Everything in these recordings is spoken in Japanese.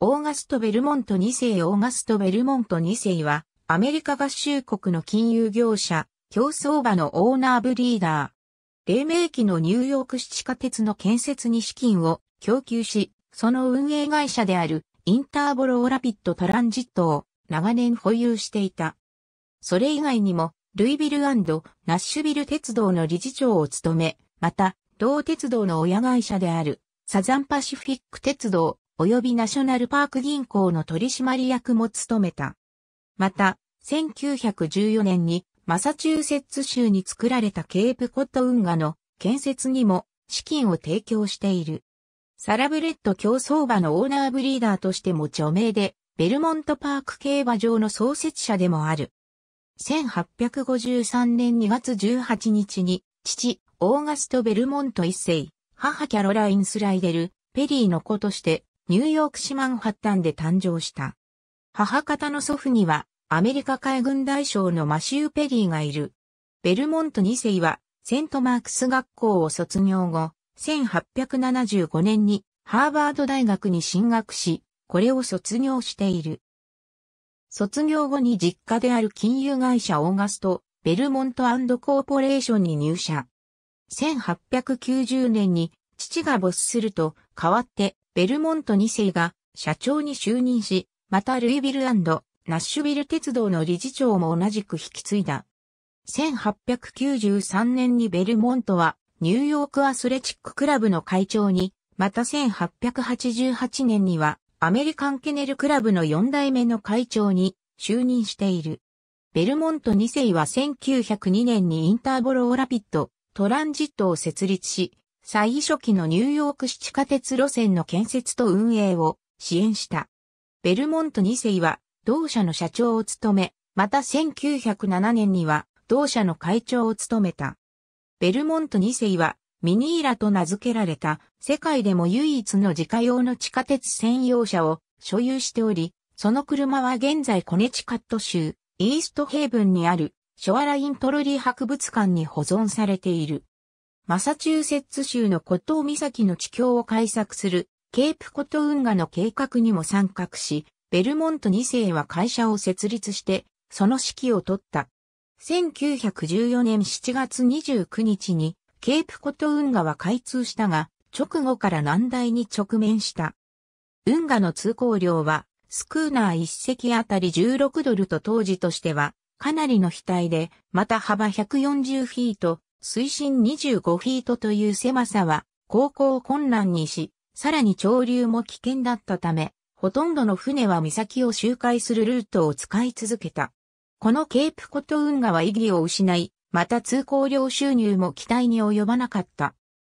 オーガスト・ベルモント2世オーガスト・ベルモント2世は、アメリカ合衆国の金融業者、競争馬のオーナーブリーダー。黎明期のニューヨーク市地下鉄の建設に資金を供給し、その運営会社であるインターボローラピット・トランジットを長年保有していた。それ以外にも、ルイビルナッシュビル鉄道の理事長を務め、また、同鉄道の親会社であるサザンパシフィック鉄道、及びナショナルパーク銀行の取締役も務めた。また、1914年にマサチューセッツ州に作られたケープコット運河の建設にも資金を提供している。サラブレッド競走馬のオーナーブリーダーとしても著名で、ベルモントパーク競馬場の創設者でもある。1853年2月18日に、父、オーガスト・ベルモント一世、母キャロライン・スライデル、ペリーの子として、ニューヨーク市マンハッタンで誕生した。母方の祖父には、アメリカ海軍大将のマシュー・ペリーがいる。ベルモント2世は、セントマークス学校を卒業後、1875年にハーバード大学に進学し、これを卒業している。卒業後に実家である金融会社オーガスト、ベルモントコーポレーションに入社。1890年に父が没すると、代わってベルモント2世が社長に就任し、またルイビルナッシュビル鉄道の理事長も同じく引き継いだ。1893年にベルモントはニューヨークアスレチッククラブの会長に、また1888年にはアメリカンケネルクラブの4代目の会長に就任している。ベルモント2世は1902年にインターボローラピット、トランジットを設立し、最初期のニューヨーク市地下鉄路線の建設と運営を支援した。ベルモント2世は同社の社長を務め、また1907年には同社の会長を務めた。ベルモント2世はミニーラと名付けられた世界でも唯一の自家用の地下鉄専用車を所有しており、その車は現在コネチカット州イーストヘイブンにあるショアライントロリー博物館に保存されている。マサチューセッツ州のコトー岬の地境を開削するケープコト運河の計画にも参画し、ベルモント2世は会社を設立して、その指揮を取った。1914年7月29日に、ケープコト運河は開通したが、直後から難題に直面した。運河の通行量は、スクーナー1隻あたり16ドルと当時としては、かなりの額で、また幅140フィート、水深25フィートという狭さは、航行を困難にし、さらに潮流も危険だったため、ほとんどの船は岬を周回するルートを使い続けた。このケープコト運河は意義を失い、また通行料収入も期待に及ばなかった。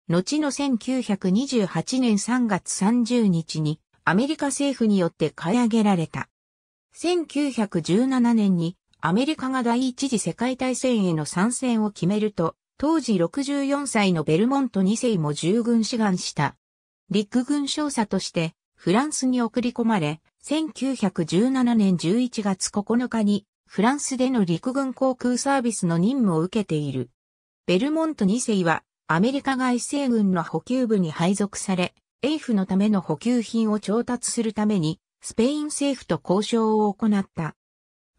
後の1928年3月30日にアメリカ政府によって買い上げられた。1917年にアメリカが第一次世界大戦への参戦を決めると、当時64歳のベルモント2世も従軍志願した。陸軍少佐としてフランスに送り込まれ、1917年11月9日にフランスでの陸軍航空サービスの任務を受けている。ベルモント2世はアメリカ外政軍の補給部に配属され、エイフのための補給品を調達するためにスペイン政府と交渉を行った。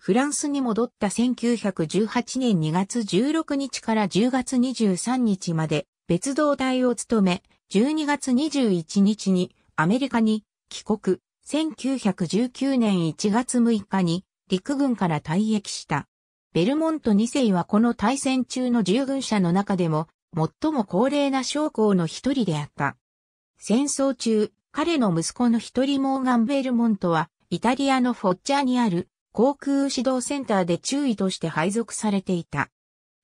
フランスに戻った1918年2月16日から10月23日まで別動隊を務め、12月21日にアメリカに帰国、1919年1月6日に陸軍から退役した。ベルモント2世はこの対戦中の従軍者の中でも最も高齢な将校の一人であった。戦争中、彼の息子の一人モーガン・ベルモントはイタリアのフォッチャにある航空指導センターで注意として配属されていた。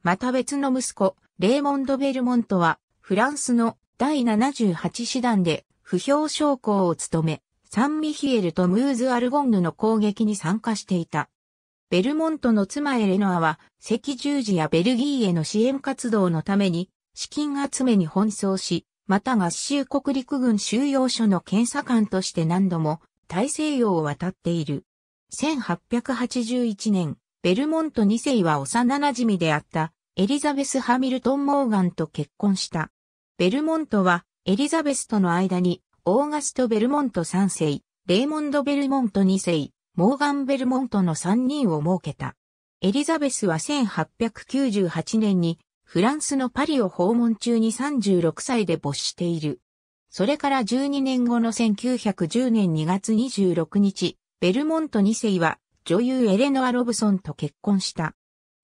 また別の息子、レーモンド・ベルモントは、フランスの第78師団で、不評将校を務め、サンミヒエルとムーズ・アルゴンヌの攻撃に参加していた。ベルモントの妻エレノアは赤十字やベルギーへの支援活動のために資金集めに奔走し、また合衆国陸軍収容所の検査官として何度も大西洋を渡っている。1881年、ベルモント2世は幼馴染であったエリザベス・ハミルトン・モーガンと結婚した。ベルモントはエリザベスとの間にオーガスト・ベルモント3世、レイモンド・ベルモント2世、モーガン・ベルモントの3人を設けた。エリザベスは1898年にフランスのパリを訪問中に36歳で没している。それから12年後の1910年2月26日、ベルモント2世は女優エレノア・ロブソンと結婚した。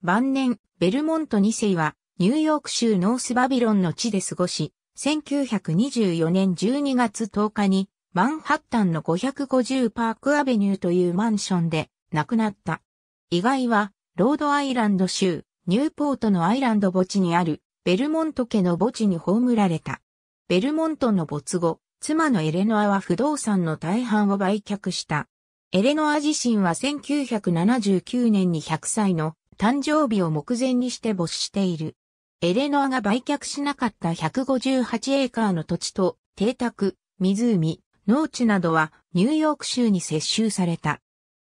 晩年、ベルモント2世はニューヨーク州ノースバビロンの地で過ごし、1924年12月10日にマンハッタンの550パークアベニューというマンションで亡くなった。意外はロードアイランド州ニューポートのアイランド墓地にあるベルモント家の墓地に葬られた。ベルモントの没後、妻のエレノアは不動産の大半を売却した。エレノア自身は1979年に100歳の誕生日を目前にして没している。エレノアが売却しなかった158エーカーの土地と邸宅、湖、農地などはニューヨーク州に接収された。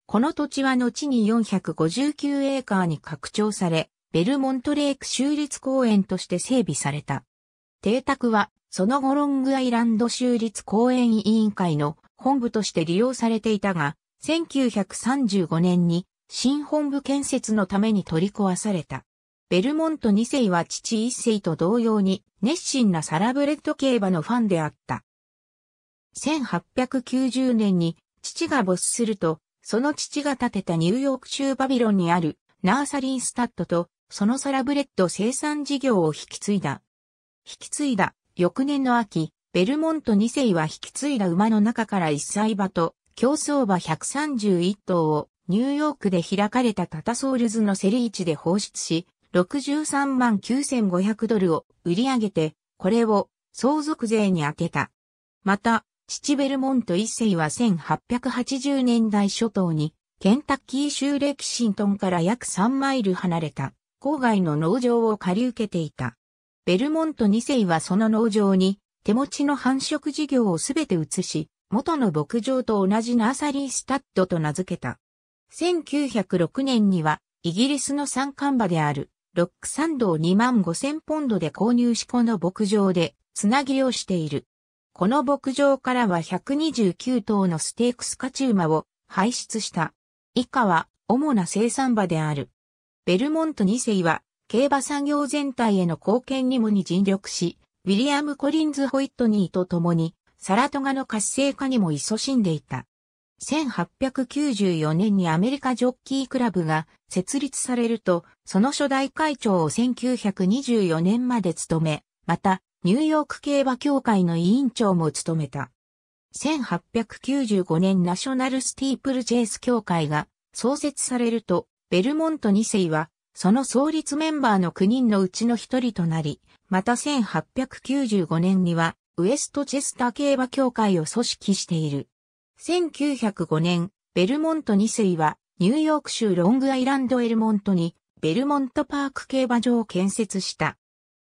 この土地は後に459エーカーに拡張され、ベルモントレーク州立公園として整備された。邸宅は、その後ロングアイランド州立公園委員会の本部として利用されていたが、1935年に新本部建設のために取り壊された。ベルモント2世は父1世と同様に熱心なサラブレッド競馬のファンであった。1890年に父が没すると、その父が建てたニューヨーク州バビロンにあるナーサリンスタッドとそのサラブレッド生産事業を引き継いだ。引き継いだ翌年の秋、ベルモント2世は引き継いだ馬の中から1歳馬と競走馬131頭をニューヨークで開かれたタタソールズの競り市で放出し、63万9500ドルを売り上げて、これを相続税に充てた。また、父ベルモント一世は1880年代初頭に、ケンタッキー州レキシントンから約3マイル離れた、郊外の農場を借り受けていた。ベルモント二世はその農場に、手持ちの繁殖事業をすべて移し、元の牧場と同じナーサリースタッドと名付けた。1906年には、イギリスの山間馬である、ロックサンドを2万5000ポンドで購入しこの牧場で、つなぎをしている。この牧場からは129頭のステークスカチューマを排出した。以下は主な生産馬である。ベルモント2世は競馬産業全体への貢献にもに尽力し、ウィリアム・コリンズ・ホイットニーと共にサラトガの活性化にも勤しんでいた。1894年にアメリカジョッキークラブが設立されると、その初代会長を1924年まで務め、また、ニューヨーク競馬協会の委員長も務めた。1895年ナショナルスティープルチェイス協会が創設されると、ベルモント2世は、その創立メンバーの9人のうちの1人となり、また1895年には、ウエストチェスター競馬協会を組織している。1905年、ベルモント2世は、ニューヨーク州ロングアイランドエルモントに、ベルモントパーク競馬場を建設した。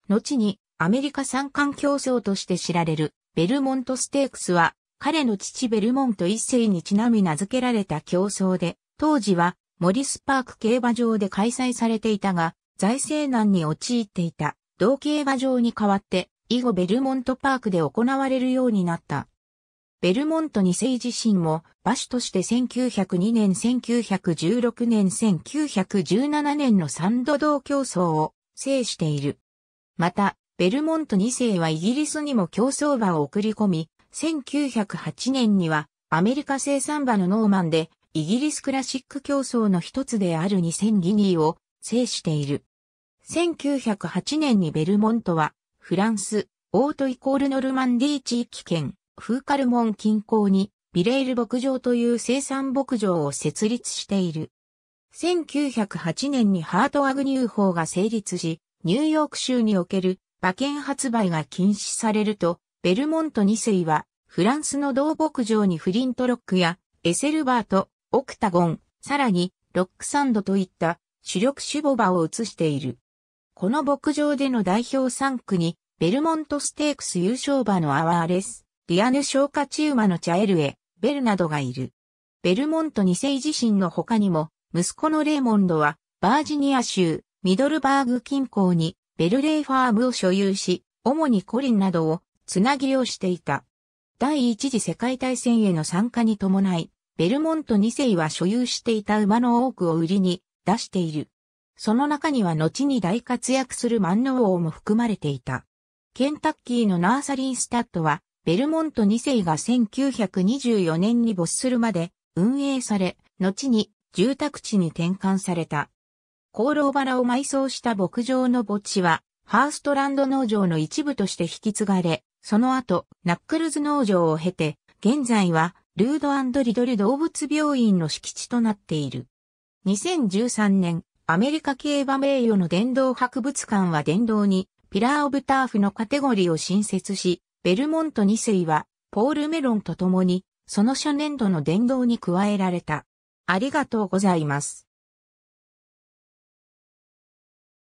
後に、アメリカ三冠競争として知られる、ベルモントステークスは、彼の父ベルモント一世にちなみ名付けられた競争で、当時はモリスパーク競馬場で開催されていたが、財政難に陥っていた同競馬場に代わって以後ベルモントパークで行われるようになった。ベルモント2世自身も馬主として1902年1916年1917年の三度同競争を制している。また、ベルモント2世はイギリスにも競争馬を送り込み、1908年にはアメリカ生産馬のノーマンでイギリスクラシック競争の一つである2000ギニーを制している。1908年にベルモントはフランス、オートイコールノルマンディ地域圏、フーカルモン近郊に、ビレール牧場という生産牧場を設立している。1908年にハート・アグニュー法が成立し、ニューヨーク州における馬券発売が禁止されると、ベルモント2世は、フランスの同牧場にフリントロックや、エセルバート、オクタゴン、さらに、ロックサンドといった主力種母馬を移している。この牧場での代表3区に、ベルモントステークス優勝馬のアワーレス、ディアヌ消化チウマのチャエルエ、ベルなどがいる。ベルモント2世自身の他にも、息子のレイモンドは、バージニア州、ミドルバーグ近郊に、ベルレイファームを所有し、主にコリンなどを、つなぎをしていた。第一次世界大戦への参加に伴い、ベルモント2世は所有していた馬の多くを売りに出している。その中には後に大活躍する万能王も含まれていた。ケンタッキーのナーサリンスタッドは、ベルモント2世が1924年に没するまで運営され、後に住宅地に転換された。功労バラを埋葬した牧場の墓地は、ハーストランド農場の一部として引き継がれ、その後、ナックルズ農場を経て、現在は、ルードリドル動物病院の敷地となっている。2013年、アメリカ競馬名誉の殿堂博物館は殿堂に、ピラー・オブ・ターフのカテゴリーを新設し、ベルモント2世は、ポール・メロンと共に、その初年度の殿堂に加えられた。ありがとうございます。